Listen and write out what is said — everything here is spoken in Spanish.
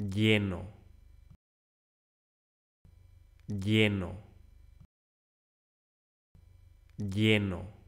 lleno, lleno, lleno.